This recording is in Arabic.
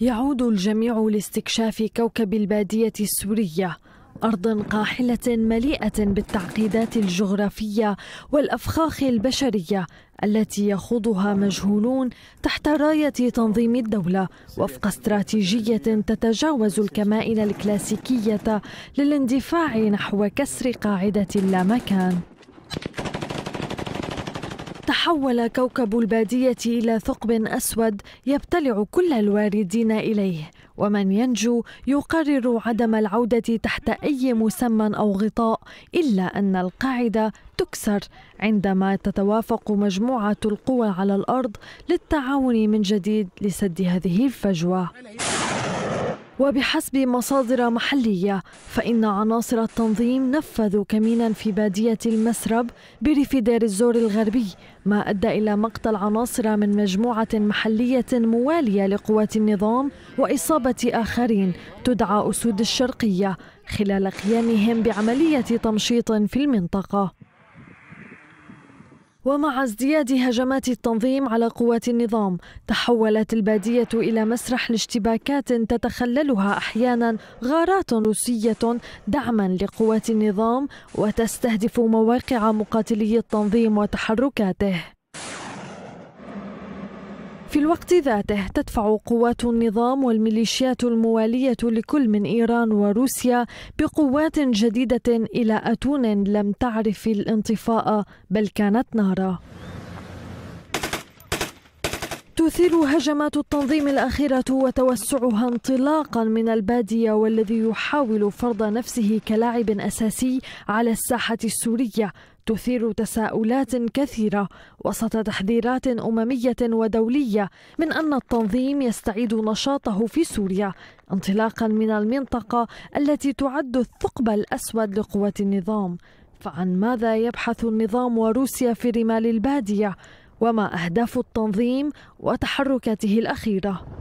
يعود الجميع لاستكشاف كوكب البادية السورية أرض قاحلة مليئة بالتعقيدات الجغرافية والأفخاخ البشرية التي يخوضها مجهولون تحت راية تنظيم الدولة وفق استراتيجية تتجاوز الكمائن الكلاسيكية للاندفاع نحو كسر قاعدة اللامكان تحول كوكب البادية إلى ثقب أسود يبتلع كل الواردين إليه ومن ينجو يقرر عدم العودة تحت أي مسمى أو غطاء إلا أن القاعدة تكسر عندما تتوافق مجموعة القوى على الأرض للتعاون من جديد لسد هذه الفجوة وبحسب مصادر محلية فإن عناصر التنظيم نفذوا كمينا في بادية المسرب بريف دير الزور الغربي ما أدى إلى مقتل عناصر من مجموعة محلية موالية لقوات النظام وإصابة آخرين تدعى أسود الشرقية خلال قيامهم بعملية تمشيط في المنطقة ومع ازدياد هجمات التنظيم على قوات النظام تحولت البادية إلى مسرح لاشتباكات تتخللها أحيانا غارات روسية دعما لقوات النظام وتستهدف مواقع مقاتلي التنظيم وتحركاته في الوقت ذاته تدفع قوات النظام والميليشيات الموالية لكل من إيران وروسيا بقوات جديدة إلى أتون لم تعرف الانطفاء بل كانت نارا تثير هجمات التنظيم الأخيرة وتوسعها انطلاقا من البادية والذي يحاول فرض نفسه كلاعب أساسي على الساحة السورية تثير تساؤلات كثيرة وسط تحذيرات أممية ودولية من أن التنظيم يستعيد نشاطه في سوريا انطلاقا من المنطقة التي تعد الثقب الأسود لقوة النظام فعن ماذا يبحث النظام وروسيا في رمال البادية وما أهداف التنظيم وتحركاته الأخيرة